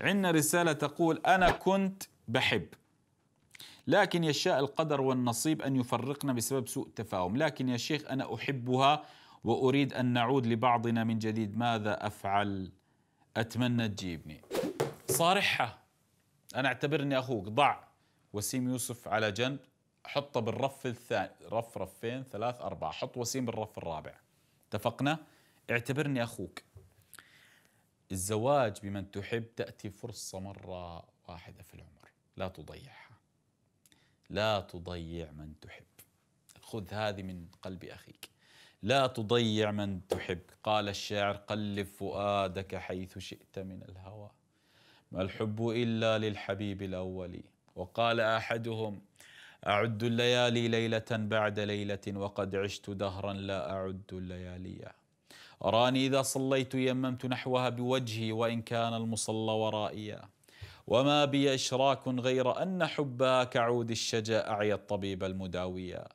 عندنا رسالة تقول أنا كنت بحب لكن يشاء القدر والنصيب أن يفرقنا بسبب سوء تفاهم لكن يا شيخ أنا أحبها وأريد أن نعود لبعضنا من جديد ماذا أفعل أتمنى تجيبني صارحها أنا أعتبرني أخوك ضع وسيم يوسف على جنب حطه بالرف الثاني رف رفين ثلاث أربعة حط وسيم بالرف الرابع اتفقنا اعتبرني أخوك الزواج بمن تحب تأتي فرصة مرة واحدة في العمر لا تضيعها لا تضيع من تحب خذ هذه من قلب أخيك لا تضيع من تحب قال الشاعر قلب فؤادك حيث شئت من الهوى ما الحب إلا للحبيب الأول وقال أحدهم أعد الليالي ليلة بعد ليلة وقد عشت دهرا لا أعد الليالي أراني إذا صليت يممت نحوها بوجهي وإن كان المصلى ورائيا وما بي إشراك غير أن حبها كعود الشجا أعيا الطبيب المداويا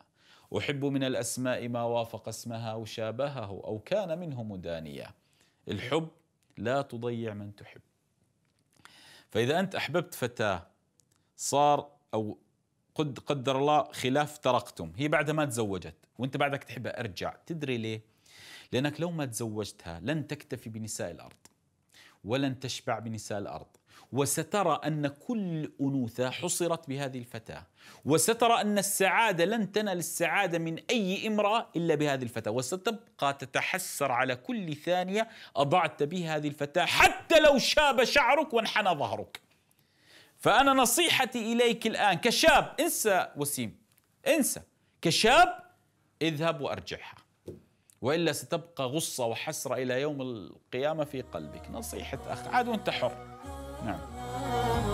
أحب من الأسماء ما وافق اسمها أو شابهه أو كان منه مدانيا الحب لا تضيع من تحب فإذا أنت أحببت فتاة صار أو قد قدر الله خلاف ترقتم هي بعدها ما تزوجت وانت بعدك تحبها ارجع تدري ليه لأنك لو ما تزوجتها لن تكتفي بنساء الأرض ولن تشبع بنساء الأرض وسترى أن كل أنوثة حصرت بهذه الفتاة وسترى أن السعادة لن تنل السعادة من أي امرأة إلا بهذه الفتاة وستبقى تتحسر على كل ثانية أضعت به هذه الفتاة حتى لو شاب شعرك وانحنى ظهرك فأنا نصيحتي إليك الآن كشاب انسى وسيم انسى كشاب اذهب وارجعها والا ستبقى غصه وحسره الى يوم القيامه في قلبك نصيحه اخ عاد وانت حر نعم